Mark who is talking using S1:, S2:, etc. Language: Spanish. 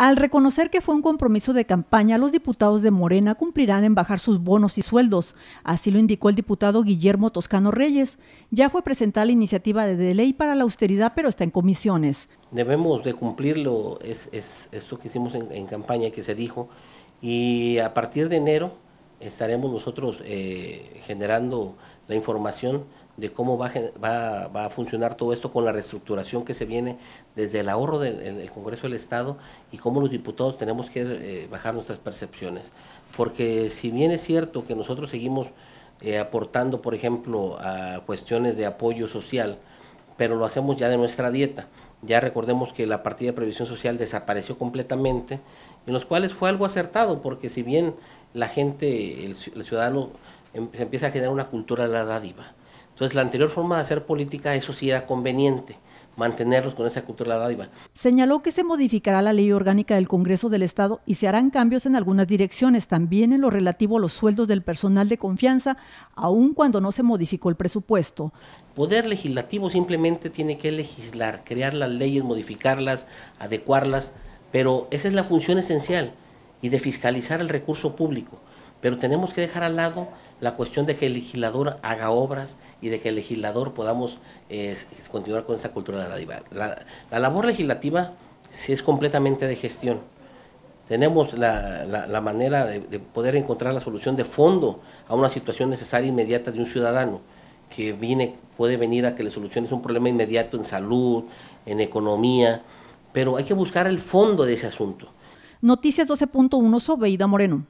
S1: Al reconocer que fue un compromiso de campaña, los diputados de Morena cumplirán en bajar sus bonos y sueldos. Así lo indicó el diputado Guillermo Toscano Reyes. Ya fue presentada la iniciativa de ley para la austeridad, pero está en comisiones.
S2: Debemos de cumplirlo, es, esto que hicimos en, campaña, que se dijo, y a partir de enero estaremos nosotros eh, generando la información de cómo va, va, va, a funcionar todo esto con la reestructuración que se viene desde el ahorro del Congreso del Estado y cómo los diputados tenemos que eh, bajar nuestras percepciones. Porque si bien es cierto que nosotros seguimos eh, aportando, por ejemplo, a cuestiones de apoyo social, pero lo hacemos ya de nuestra dieta. Ya recordemos que la partida de previsión social desapareció completamente, en los cuales fue algo acertado, porque si bien la gente, el, ciudadano, em-, se empieza a generar una cultura de la dádiva. Entonces, la anterior forma de hacer política, eso sí era conveniente mantenerlos con esa cultura de la dádiva.
S1: Señaló que se modificará la ley orgánica del Congreso del Estado y se harán cambios en algunas direcciones, también en lo relativo a los sueldos del personal de confianza, aun cuando no se modificó el presupuesto.
S2: Poder legislativo simplemente tiene que legislar, crear las leyes, modificarlas, adecuarlas, pero esa es la función esencial y de fiscalizar el recurso público, pero tenemos que dejar al lado la cuestión de que el legislador haga obras y de que el legislador podamos eh, continuar con esta cultura de La, la labor legislativa sí es completamente de gestión. Tenemos la, manera de, poder encontrar la solución de fondo a una situación necesaria e inmediata de un ciudadano que viene, puede venir a que le soluciones un problema inmediato en salud, en economía, pero hay que buscar el fondo de ese asunto.
S1: Noticias 12.1 ida Moreno.